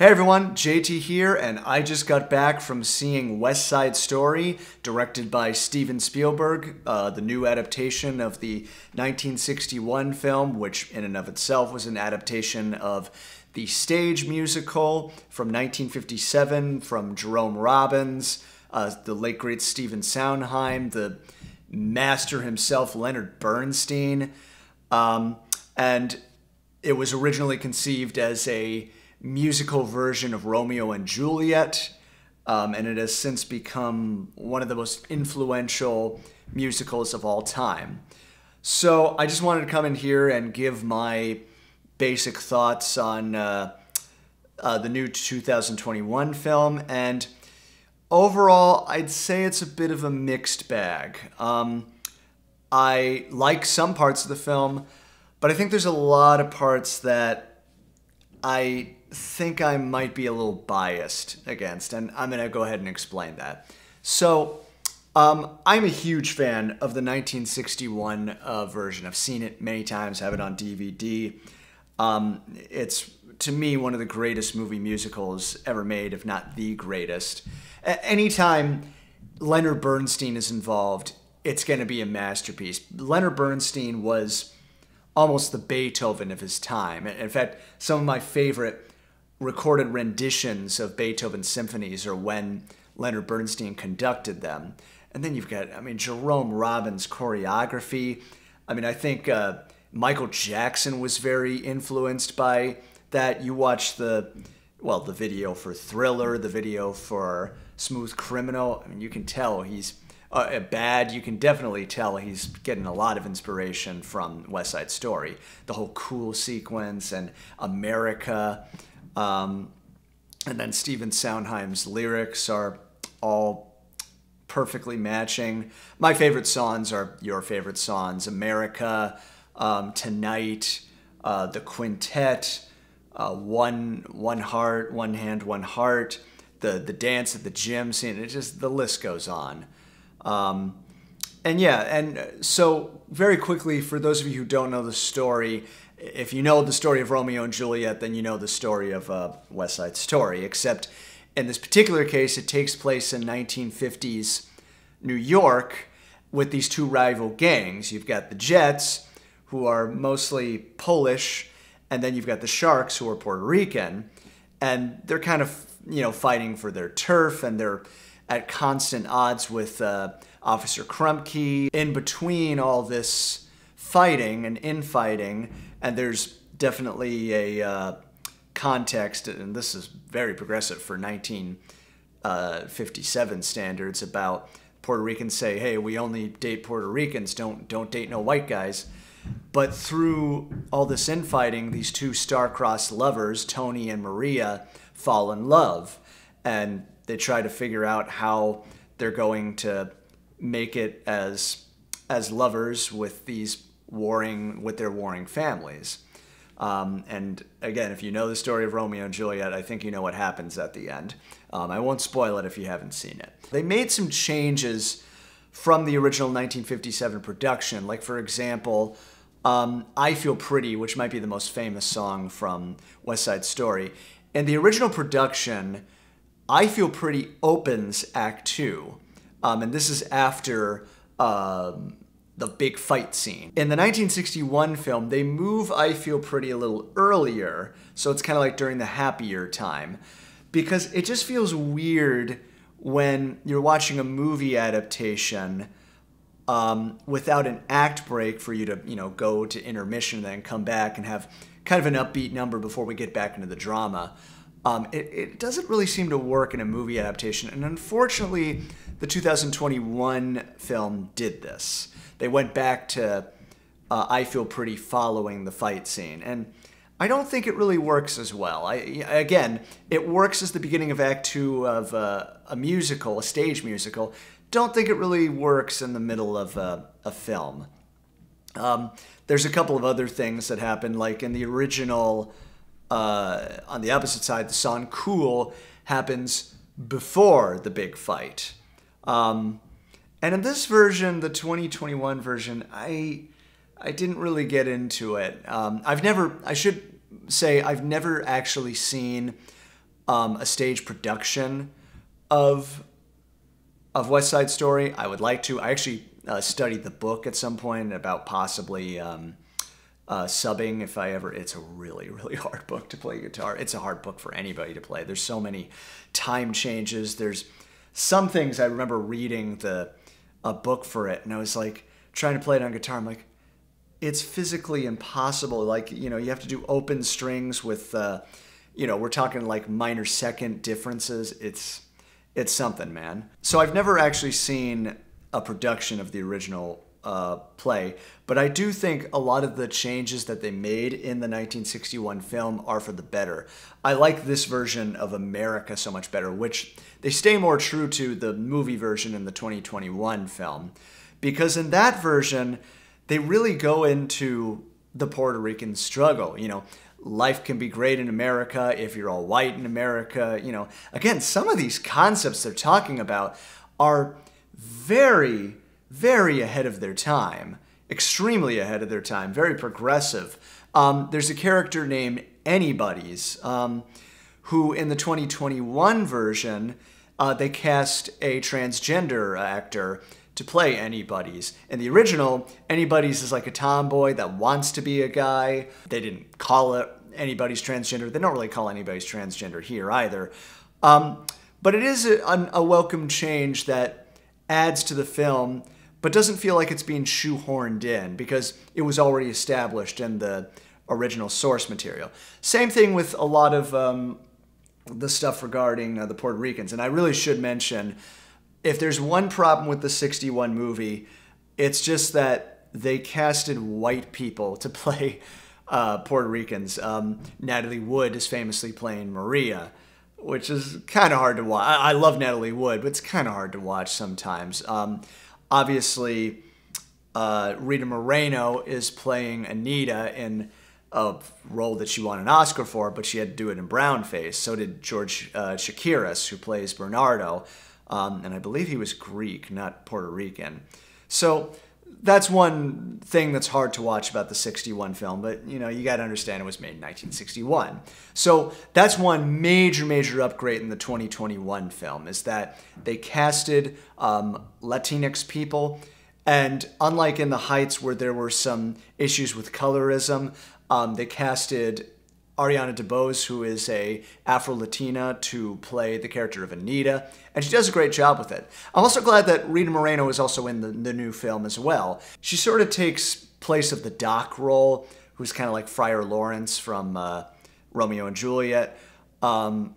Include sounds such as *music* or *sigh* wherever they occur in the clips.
Hey everyone, JT here, and I just got back from seeing West Side Story, directed by Steven Spielberg, uh, the new adaptation of the 1961 film, which in and of itself was an adaptation of the stage musical from 1957 from Jerome Robbins, uh, the late great Stephen Sondheim, the master himself, Leonard Bernstein. Um, and it was originally conceived as a musical version of Romeo and Juliet, um, and it has since become one of the most influential musicals of all time. So I just wanted to come in here and give my basic thoughts on uh, uh, the new 2021 film, and overall, I'd say it's a bit of a mixed bag. Um, I like some parts of the film, but I think there's a lot of parts that I think I might be a little biased against, and I'm going to go ahead and explain that. So, um, I'm a huge fan of the 1961 uh, version. I've seen it many times, have it on DVD. Um, it's, to me, one of the greatest movie musicals ever made, if not the greatest. A- anytime Leonard Bernstein is involved, it's going to be a masterpiece. Leonard Bernstein was almost the Beethoven of his time. In fact, some of my favorite recorded renditions of Beethoven symphonies or when Leonard Bernstein conducted them. And then you've got, I mean, Jerome Robbins' choreography. I mean, I think uh, Michael Jackson was very influenced by that. You watch the, well, the video for Thriller, the video for Smooth Criminal. I mean, you can tell he's uh, bad. You can definitely tell he's getting a lot of inspiration from West Side Story. The whole cool sequence and America. Um, and then Stephen Soundheim's lyrics are all perfectly matching. My favorite songs are your favorite songs America, um, Tonight, uh, The Quintet, uh, One, One Heart, One Hand, One Heart, the, the dance at the gym scene. It just, the list goes on. Um, and yeah, and so very quickly, for those of you who don't know the story, if you know the story of Romeo and Juliet, then you know the story of uh, West Side Story. Except in this particular case, it takes place in 1950s New York with these two rival gangs. You've got the Jets, who are mostly Polish, and then you've got the Sharks, who are Puerto Rican, and they're kind of you know fighting for their turf, and they're at constant odds with uh, Officer Krumke. In between all this fighting and infighting and there's definitely a uh, context, and this is very progressive for 1957 uh, standards about Puerto Ricans say, "Hey, we only date Puerto Ricans. Don't don't date no white guys." But through all this infighting, these two star-crossed lovers, Tony and Maria, fall in love, and they try to figure out how they're going to make it as as lovers with these warring with their warring families. Um, and again, if you know the story of Romeo and Juliet, I think you know what happens at the end. Um, I won't spoil it if you haven't seen it. They made some changes from the original 1957 production. Like, for example, um, I Feel Pretty, which might be the most famous song from West Side Story. In the original production, I Feel Pretty opens Act Two. Um, and this is after um, the big fight scene. In the 1961 film, they move I Feel Pretty a little earlier, so it's kind of like during the happier time, because it just feels weird when you're watching a movie adaptation um, without an act break for you to, you know, go to intermission and then come back and have kind of an upbeat number before we get back into the drama. Um, it, it, doesn't really seem to work in a movie adaptation, and unfortunately, the 2021 film did this they went back to uh, I Feel Pretty following the fight scene. And I don't think it really works as well. I, again, it works as the beginning of Act Two of uh, a musical, a stage musical. Don't think it really works in the middle of uh, a, film. Um, there's a couple of other things that happen, like in the original, uh, on the opposite side, the song Cool happens before the big fight. Um, and in this version, the 2021 version, I I didn't really get into it. Um, I've never, I should say, I've never actually seen um, a stage production of of West Side Story. I would like to. I actually uh, studied the book at some point about possibly um, uh, subbing if I ever. It's a really, really *laughs* hard book to play guitar. It's a hard book for anybody to play. There's so many time changes. There's some things I remember reading the a book for it, and I was like trying to play it on guitar. I'm like, it's physically impossible. Like you know, you have to do open strings with, uh, you know, we're talking like minor second differences. It's it's something, man. So I've never actually seen a production of the original uh, play. But I do think a lot of the changes that they made in the 1961 film are for the better. I like this version of America so much better, which they stay more true to the movie version in the 2021 film, because in that version, they really go into the Puerto Rican struggle. You know, life can be great in America if you're all white in America. You know, again, some of these concepts they're talking about are very very ahead of their time, extremely ahead of their time, very progressive. Um, there's a character named Anybody's um, who, in the 2021 version, uh, they cast a transgender actor to play Anybody's. In the original, Anybody's is like a tomboy that wants to be a guy. They didn't call it anybody's transgender. They don't really call anybody's transgender here either. Um, but it is a, a welcome change that adds to the film but doesn't feel like it's being shoehorned in because it was already established in the original source material. Same thing with a lot of um, the stuff regarding uh, the Puerto Ricans. And I really should mention if there's one problem with the 61 movie, it's just that they casted white people to *laughs* play uh, Puerto Ricans. Um, Natalie Wood is famously playing Maria, which is kind of hard to watch. I, I love Natalie Wood, but it's kind of hard to watch sometimes. Um, obviously, uh, Rita Moreno is playing Anita in a role that she won an Oscar for, but she had to do it in brown face. So did George uh, Shakiris, who plays Bernardo, um, and I believe he was Greek, not Puerto Rican. So that's one thing that's hard to watch about the 61 film, but you know, you got to understand it was made in 1961. So that's one major, major upgrade in the 2021 film is that they casted um, Latinx people. And unlike in the Heights, where there were some issues with colorism, um, they casted Ariana DeBose, who is a Afro-Latina, to play the character of Anita, and she does a great job with it. I'm also glad that Rita Moreno is also in the, the new film as well. She sort of takes place of the Doc role, who's kind of like Friar Lawrence from uh, Romeo and Juliet. Um,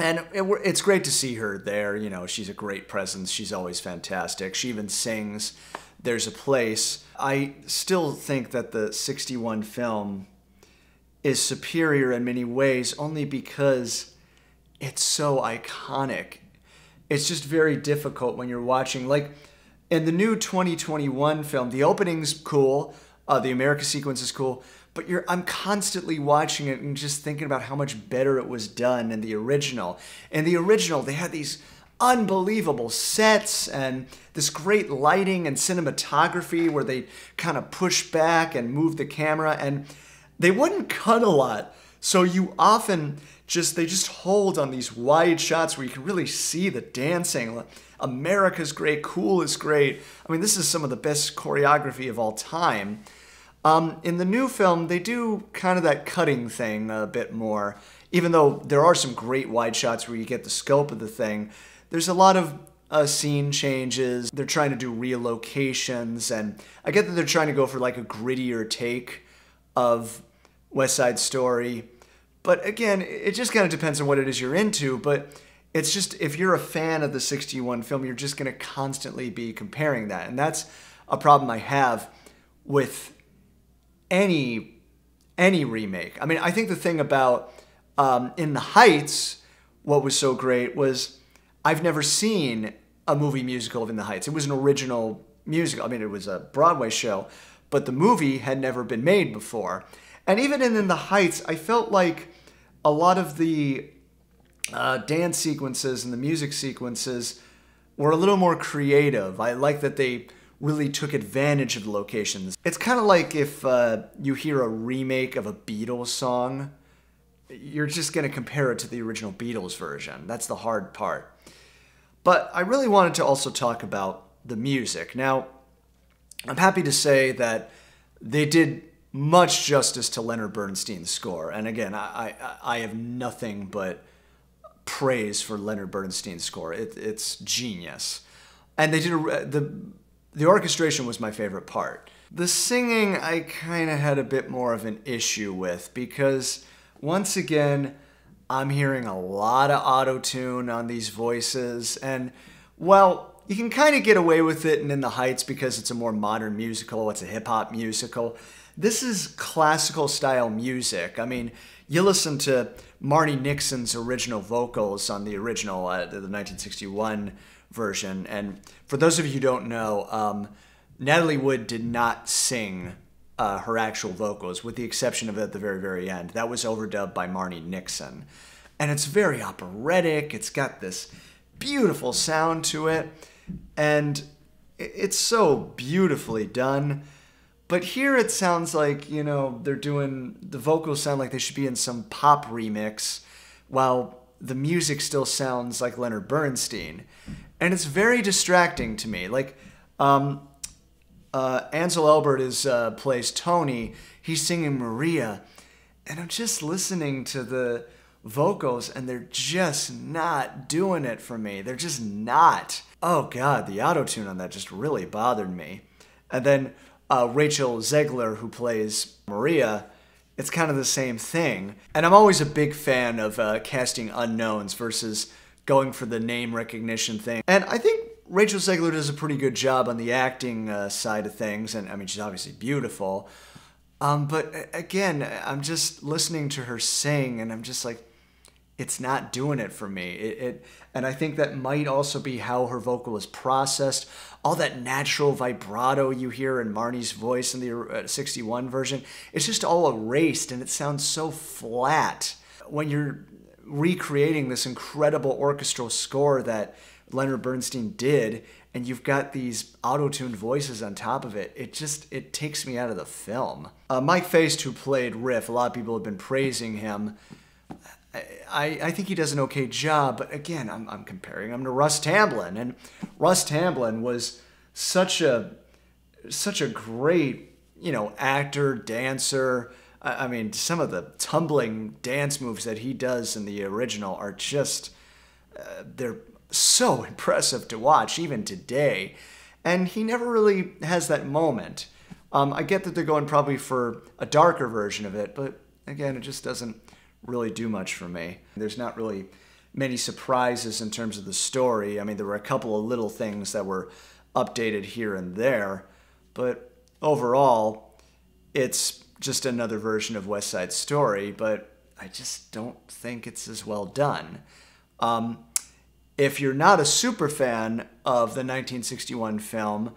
and it, it's great to see her there. You know, she's a great presence. She's always fantastic. She even sings There's a Place. I still think that the 61 film is superior in many ways only because it's so iconic. It's just very difficult when you're watching. Like in the new 2021 film, the opening's cool, uh, the America sequence is cool, but I'm constantly watching it and just thinking about how much better it was done in the original. In the original, they had these unbelievable sets and this great lighting and cinematography where they kind of push back and move the camera and they wouldn't cut a lot, so you often just they just hold on these wide shots where you can really see the dancing. America's great, cool is great. I mean, this is some of the best choreography of all time. Um, in the new film, they do kind of that cutting thing a bit more, even though there are some great wide shots where you get the scope of the thing. There's a lot of uh, scene changes. They're trying to do relocations, and I get that they're trying to go for like a grittier take of West Side Story. But again, it just kind of depends on what it is you're into. But it's just if you're a fan of the 61 film, you're just going to constantly be comparing that. And that's a problem I have with any any remake. I mean, I think the thing about um, In the Heights, what was so great was I've never seen a movie musical of In the Heights. It was an original musical. I mean, it was a Broadway show, but the movie had never been made before. And even in In the Heights, I felt like a lot of the uh, dance sequences and the music sequences were a little more creative. I like that they really took advantage of the locations. It's kind of like if uh, you hear a remake of a Beatles song, you're just going to compare it to the original Beatles version. That's the hard part. But I really wanted to also talk about the music. Now, I'm happy to say that they did much justice to Leonard Bernstein's score. And again, I, I, I have nothing but praise for Leonard Bernstein's score. It, it's genius. And they did a, the the orchestration was my favorite part. The singing I kind of had a bit more of an issue with because once again I'm hearing a lot of auto tune on these voices and well you can kind of get away with it and in the Heights because it's a more modern musical, it's a hip hop musical. This is classical style music. I mean, you listen to Marnie Nixon's original vocals on the original, uh, the 1961 version. And for those of you who don't know, um, Natalie Wood did not sing uh, her actual vocals, with the exception of at the very, very end. That was overdubbed by Marnie Nixon. And it's very operatic, it's got this beautiful sound to it. And it's so beautifully done. But here it sounds like, you know, they're doing the vocals sound like they should be in some pop remix while the music still sounds like Leonard Bernstein. And it's very distracting to me. Like, um, uh, Ansel Elbert is uh, plays Tony. He's singing Maria, and I'm just listening to the vocals, and they're just not doing it for me. They're just not oh god, the auto tune on that just really bothered me. And then uh, Rachel Zegler, who plays Maria, it's kind of the same thing. And I'm always a big fan of uh, casting unknowns versus going for the name recognition thing. And I think Rachel Zegler does a pretty good job on the acting uh, side of things. And I mean, she's obviously beautiful. Um, but again, I'm just listening to her sing and I'm just like, it's not doing it for me. It, it, and I think that might also be how her vocal is processed. All that natural vibrato you hear in Marnie's voice in the uh, 61 version, it's just all erased and it sounds so flat when you're recreating this incredible orchestral score that Leonard Bernstein did and you've got these auto-tuned voices on top of it it just it takes me out of the film uh, mike Faist, who played riff a lot of people have been praising him I, I think he does an okay job, but again, I'm, I'm comparing him to Russ Tamblin, and Russ Tamblin was such a such a great you know actor, dancer. I, I mean, some of the tumbling dance moves that he does in the original are just uh, they're so *laughs* impressive to watch even today, and he never really has that moment. Um, I get that they're going probably for a darker version of it, but again, it just doesn't really do much for me. There's not really many surprises in terms of the story. I mean, there were a couple of little things that were updated here and there, but overall, it's just another version of West Side Story, but I just don't think it's as well done. Um, if you're not a super fan of the 1961 film,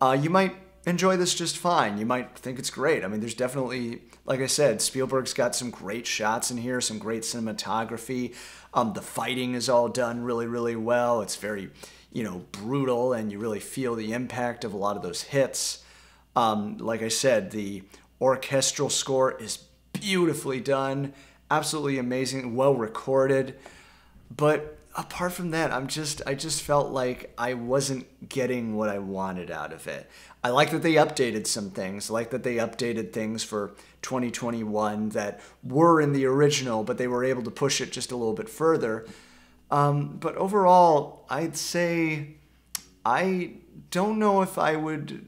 uh, you might enjoy this just fine. You might think it's great. I mean, there's definitely, like I said, Spielberg's got some great shots in here, some great cinematography. Um, the fighting is all done really, really well. It's very, you know, brutal, and you really feel the impact of a lot of those hits. Um, like I said, the orchestral score is beautifully done, absolutely amazing, well recorded. But apart from that, I'm just I just felt like I wasn't getting what I wanted out of it. I like that they updated some things. I like that they updated things for 2021 that were in the original, but they were able to push it just a little bit further. Um, but overall, I'd say I don't know if I would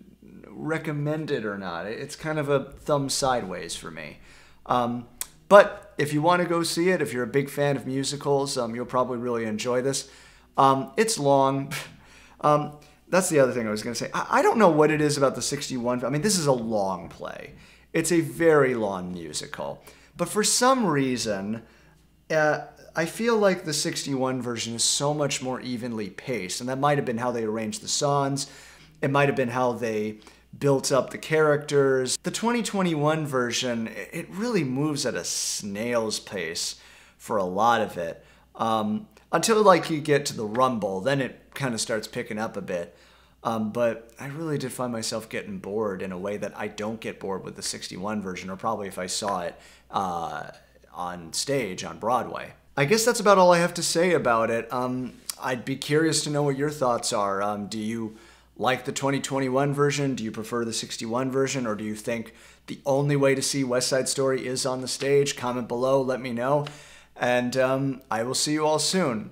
recommend it or not. It's kind of a thumb sideways for me. Um, but if you want to go see it, if you're a big fan of musicals, um, you'll probably really enjoy this. Um, it's long. *laughs* um, that's the other thing I was going to say. I, I, don't know what it is about the 61. I mean, this is a long play. It's a very long musical. But for some reason, uh, I feel like the 61 version is so much more evenly paced. And that might have been how they arranged the songs. It might have been how they built up the characters. The 2021 version, it really moves at a snail's pace for a lot of it. Um, until like you get to the rumble, then it kind of starts picking up a bit. Um, but I really did find myself getting bored in a way that I don't get bored with the 61 version, or probably if I saw it uh, on stage on Broadway. I guess that's about all I have to say about it. Um, I'd be curious to know what your thoughts are. Um, do you like the 2021 version? Do you prefer the 61 version? Or do you think the only way to see West Side Story is on the stage? Comment below, let me know. And um, I will see you all soon.